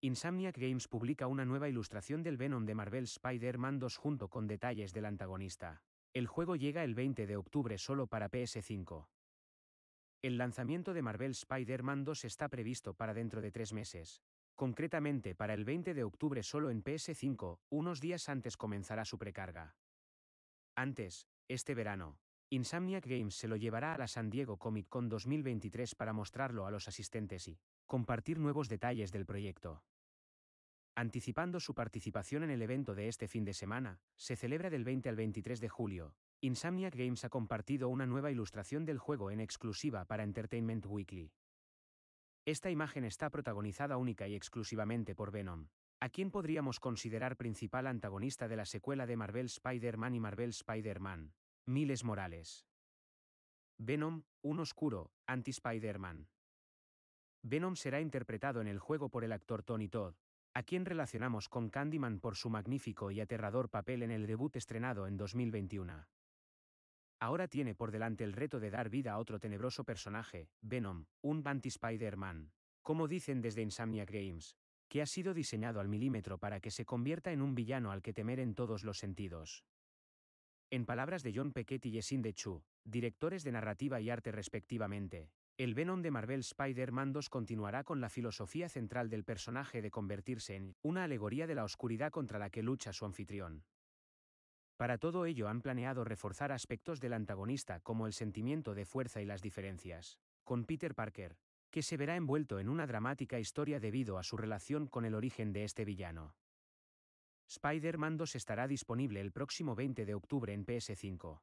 Insomniac Games publica una nueva ilustración del Venom de Marvel Spider-Man 2 junto con detalles del antagonista. El juego llega el 20 de octubre solo para PS5. El lanzamiento de Marvel Spider-Man 2 está previsto para dentro de tres meses. Concretamente para el 20 de octubre solo en PS5, unos días antes comenzará su precarga. Antes, este verano, Insomniac Games se lo llevará a la San Diego Comic Con 2023 para mostrarlo a los asistentes y compartir nuevos detalles del proyecto. Anticipando su participación en el evento de este fin de semana, se celebra del 20 al 23 de julio. Insomniac Games ha compartido una nueva ilustración del juego en exclusiva para Entertainment Weekly. Esta imagen está protagonizada única y exclusivamente por Venom, a quien podríamos considerar principal antagonista de la secuela de Marvel Spider-Man y Marvel Spider-Man Miles Morales. Venom, un oscuro, anti-Spider-Man. Venom será interpretado en el juego por el actor Tony Todd, a quien relacionamos con Candyman por su magnífico y aterrador papel en el debut estrenado en 2021. Ahora tiene por delante el reto de dar vida a otro tenebroso personaje, Venom, un anti-Spider-Man, como dicen desde Insomnia Games, que ha sido diseñado al milímetro para que se convierta en un villano al que temer en todos los sentidos. En palabras de John Pequet y Yesin de Chu, directores de narrativa y arte respectivamente, el Venom de Marvel Spider-Man 2 continuará con la filosofía central del personaje de convertirse en una alegoría de la oscuridad contra la que lucha su anfitrión. Para todo ello han planeado reforzar aspectos del antagonista como el sentimiento de fuerza y las diferencias, con Peter Parker, que se verá envuelto en una dramática historia debido a su relación con el origen de este villano. Spider-Man 2 estará disponible el próximo 20 de octubre en PS5.